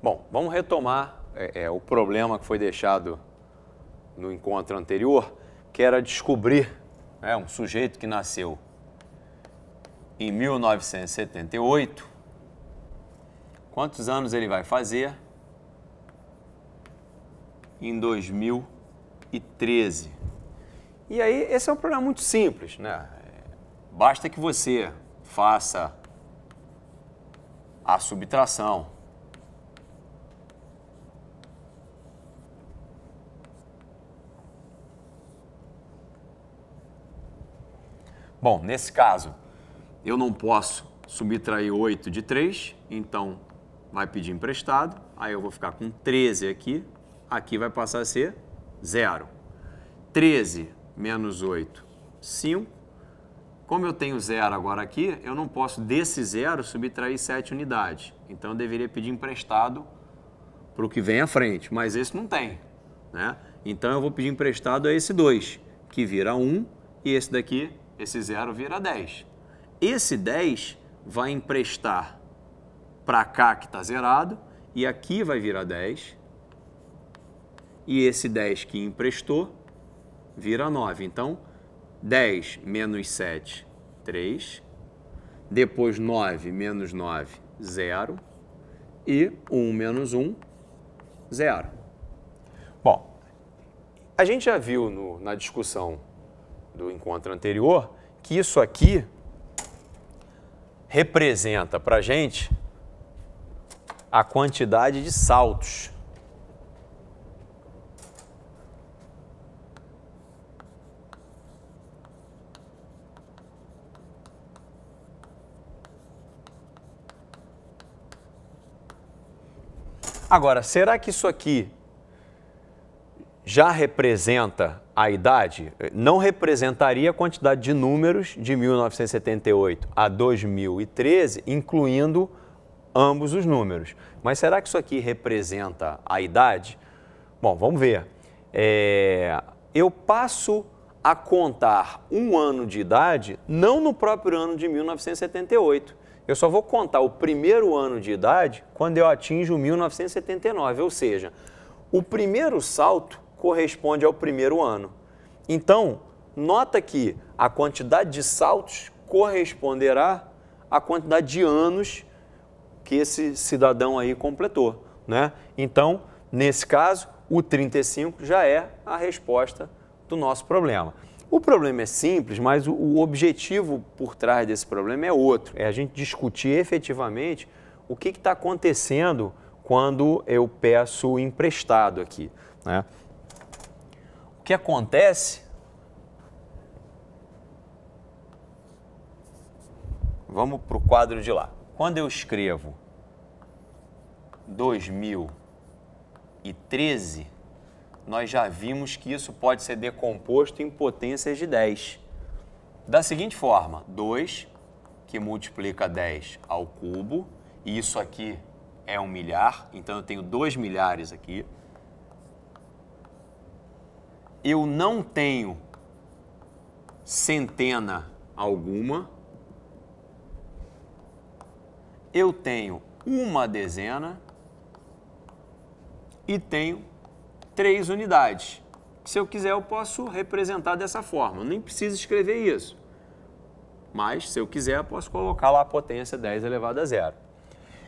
Bom, vamos retomar é, é, o problema que foi deixado no encontro anterior, que era descobrir né, um sujeito que nasceu em 1978, quantos anos ele vai fazer em 2013. E aí, esse é um problema muito simples, né? Basta que você faça a subtração Bom, nesse caso, eu não posso subtrair 8 de 3, então vai pedir emprestado. Aí eu vou ficar com 13 aqui, aqui vai passar a ser 0. 13 menos 8, 5. Como eu tenho zero agora aqui, eu não posso desse zero subtrair 7 unidades. Então eu deveria pedir emprestado para o que vem à frente, mas esse não tem. Né? Então eu vou pedir emprestado a esse 2, que vira 1, e esse daqui esse zero vira 10. Esse 10 vai emprestar para cá que está zerado, e aqui vai virar 10. E esse 10 que emprestou vira 9. Então, 10 menos 7, 3. Depois 9 menos 9, 0. E 1 menos 1, 0. Bom, a gente já viu no, na discussão do encontro anterior, que isso aqui representa para a gente a quantidade de saltos. Agora, será que isso aqui já representa a idade eh, não representaria a quantidade de números de 1978 a 2013, incluindo ambos os números. Mas será que isso aqui representa a idade? Bom, vamos ver. É, eu passo a contar um ano de idade não no próprio ano de 1978. Eu só vou contar o primeiro ano de idade quando eu atinjo 1979, ou seja, o primeiro salto corresponde ao primeiro ano. Então, nota que a quantidade de saltos corresponderá à quantidade de anos que esse cidadão aí completou. Né? Então, nesse caso, o 35 já é a resposta do nosso problema. O problema é simples, mas o objetivo por trás desse problema é outro. É a gente discutir efetivamente o que está acontecendo quando eu peço emprestado aqui. Né? que acontece? Vamos para o quadro de lá. Quando eu escrevo 2013, nós já vimos que isso pode ser decomposto em potências de 10. Da seguinte forma, 2, que multiplica 10 ao cubo, e isso aqui é um milhar, então eu tenho 2 milhares aqui eu não tenho centena alguma, eu tenho uma dezena e tenho três unidades. Se eu quiser, eu posso representar dessa forma. Eu nem preciso escrever isso. Mas, se eu quiser, eu posso colocar lá a potência 10 elevado a zero.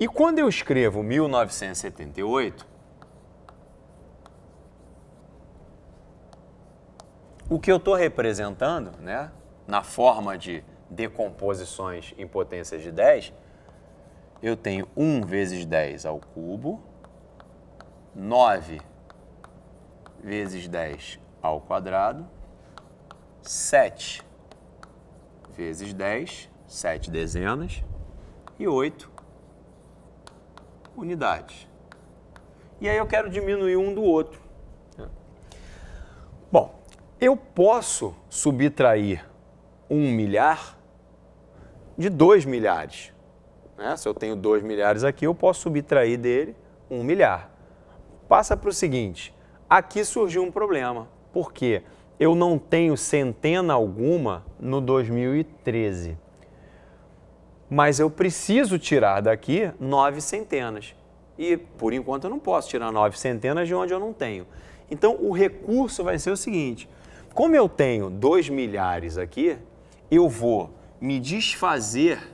E quando eu escrevo 1978, O que eu estou representando, né, na forma de decomposições em potências de 10, eu tenho 1 vezes 10 ao cubo, 9 vezes 10 ao quadrado, 7 vezes 10, 7 dezenas, e 8 unidades. E aí eu quero diminuir um do outro. Eu posso subtrair um milhar de dois milhares. Né? Se eu tenho dois milhares aqui, eu posso subtrair dele um milhar. Passa para o seguinte: aqui surgiu um problema, porque eu não tenho centena alguma no 2013. Mas eu preciso tirar daqui nove centenas. E por enquanto eu não posso tirar nove centenas de onde eu não tenho. Então o recurso vai ser o seguinte: como eu tenho dois milhares aqui, eu vou me desfazer,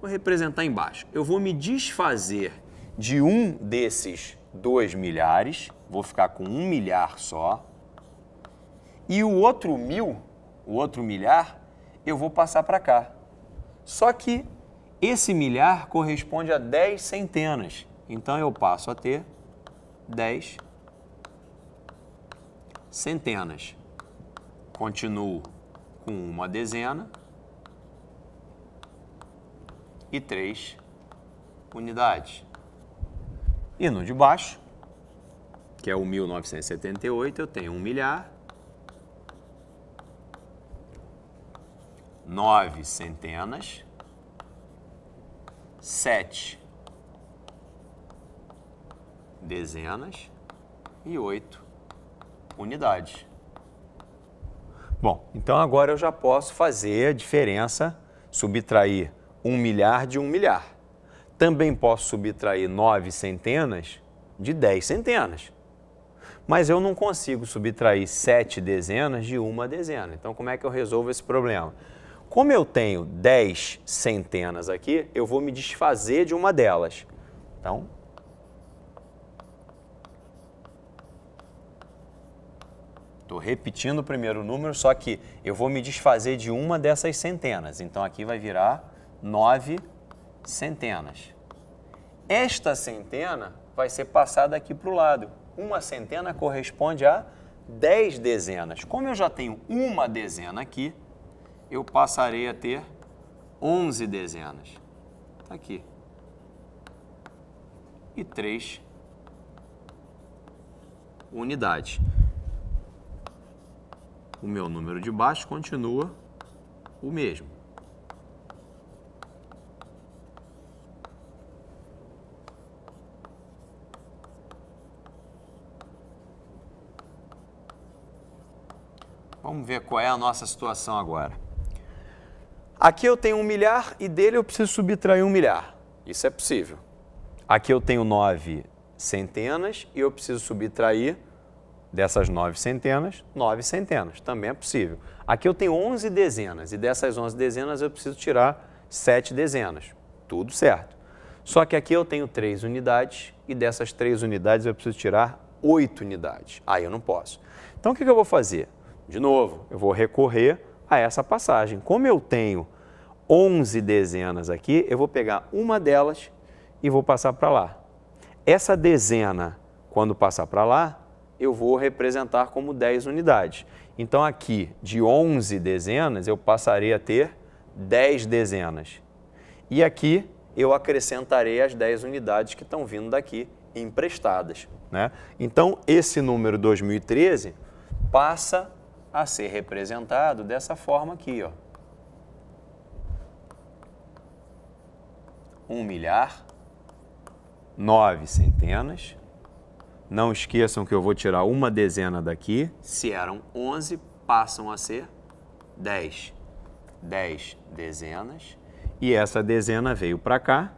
vou representar embaixo, eu vou me desfazer de um desses dois milhares, vou ficar com um milhar só, e o outro mil, o outro milhar, eu vou passar para cá. Só que esse milhar corresponde a 10 centenas, então eu passo a ter 10 centenas centenas. Continuo com uma dezena e três unidades. E no de baixo, que é o 1978, eu tenho um milhar, nove centenas, sete dezenas e oito unidades. Bom, então agora eu já posso fazer a diferença, subtrair um milhar de um milhar. Também posso subtrair nove centenas de dez centenas. Mas eu não consigo subtrair sete dezenas de uma dezena. Então, como é que eu resolvo esse problema? Como eu tenho 10 centenas aqui, eu vou me desfazer de uma delas. Então, Estou repetindo o primeiro número, só que eu vou me desfazer de uma dessas centenas. Então aqui vai virar nove centenas. Esta centena vai ser passada aqui para o lado. Uma centena corresponde a dez dezenas. Como eu já tenho uma dezena aqui, eu passarei a ter onze dezenas. Está aqui. E três unidades o meu número de baixo continua o mesmo. Vamos ver qual é a nossa situação agora. Aqui eu tenho um milhar e dele eu preciso subtrair um milhar. Isso é possível. Aqui eu tenho nove centenas e eu preciso subtrair Dessas nove centenas, nove centenas, também é possível. Aqui eu tenho 11 dezenas e dessas 11 dezenas eu preciso tirar sete dezenas. Tudo certo. Só que aqui eu tenho três unidades e dessas três unidades eu preciso tirar oito unidades. Aí eu não posso. Então o que eu vou fazer? De novo, eu vou recorrer a essa passagem. Como eu tenho 11 dezenas aqui, eu vou pegar uma delas e vou passar para lá. Essa dezena, quando passar para lá, eu vou representar como 10 unidades. Então aqui, de 11 dezenas, eu passarei a ter 10 dezenas. E aqui, eu acrescentarei as 10 unidades que estão vindo daqui emprestadas. Né? Então, esse número 2013 passa a ser representado dessa forma aqui. Ó. 1 milhar, 9 centenas, não esqueçam que eu vou tirar uma dezena daqui. Se eram 11, passam a ser 10. 10 dezenas. E essa dezena veio para cá,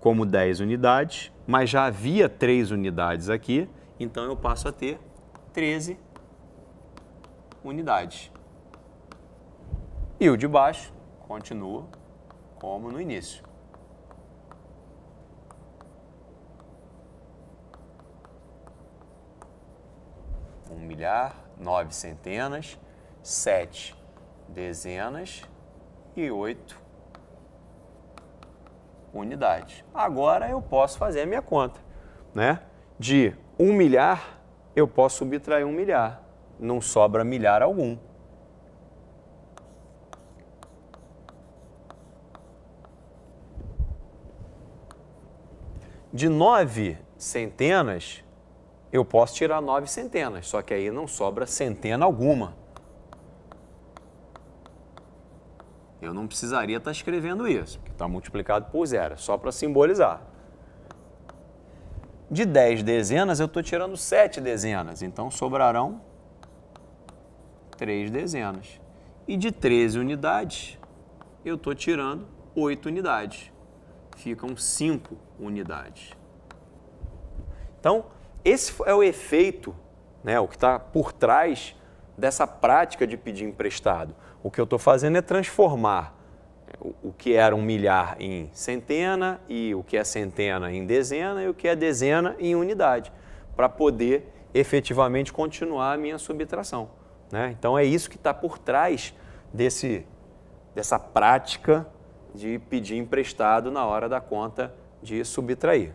como 10 unidades, mas já havia 3 unidades aqui, então eu passo a ter 13 unidades. E o de baixo continua como no início. um milhar, nove centenas, sete dezenas e oito unidades. Agora eu posso fazer a minha conta, né? De um milhar, eu posso subtrair um milhar. Não sobra milhar algum. De nove centenas, eu posso tirar nove centenas, só que aí não sobra centena alguma. Eu não precisaria estar tá escrevendo isso, porque está multiplicado por zero, só para simbolizar. De 10 dezenas, eu estou tirando 7 dezenas, então sobrarão 3 dezenas. E de 13 unidades, eu estou tirando 8 unidades. Ficam 5 unidades. Então, esse é o efeito, né, o que está por trás dessa prática de pedir emprestado. O que eu estou fazendo é transformar o que era um milhar em centena e o que é centena em dezena e o que é dezena em unidade, para poder efetivamente continuar a minha subtração. Né? Então é isso que está por trás desse, dessa prática de pedir emprestado na hora da conta de subtrair.